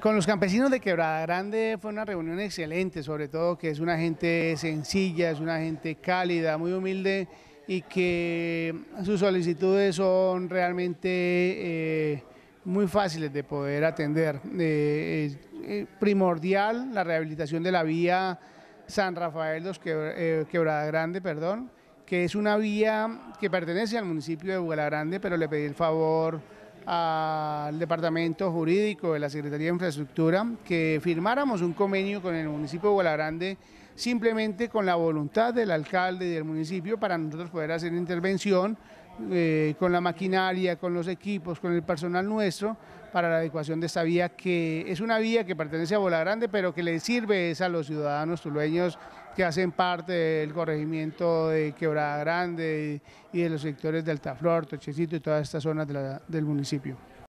Con los campesinos de Quebrada Grande fue una reunión excelente, sobre todo que es una gente sencilla, es una gente cálida, muy humilde y que sus solicitudes son realmente eh, muy fáciles de poder atender. Eh, eh, primordial la rehabilitación de la vía San Rafael dos Quebrada Grande, perdón, que es una vía que pertenece al municipio de Bugalagrande, pero le pedí el favor al Departamento Jurídico de la Secretaría de Infraestructura que firmáramos un convenio con el municipio de Grande simplemente con la voluntad del alcalde y del municipio para nosotros poder hacer intervención eh, con la maquinaria, con los equipos, con el personal nuestro para la adecuación de esta vía que es una vía que pertenece a Bola Grande pero que le sirve a los ciudadanos tulueños que hacen parte del corregimiento de Quebrada Grande y, de los sectores de Altaflor, Tochecito y todas estas zonas del municipio.